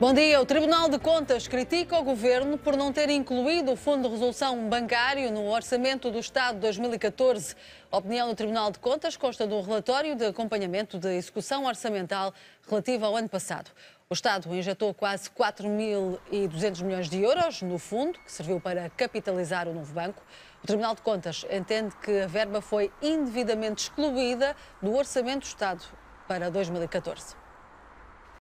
Bom dia. O Tribunal de Contas critica o governo por não ter incluído o Fundo de Resolução Bancário no Orçamento do Estado 2014. A opinião do Tribunal de Contas consta do relatório de acompanhamento de execução orçamental relativo ao ano passado. O Estado injetou quase 4.200 milhões de euros no fundo, que serviu para capitalizar o novo banco. O Tribunal de Contas entende que a verba foi indevidamente excluída do Orçamento do Estado para 2014.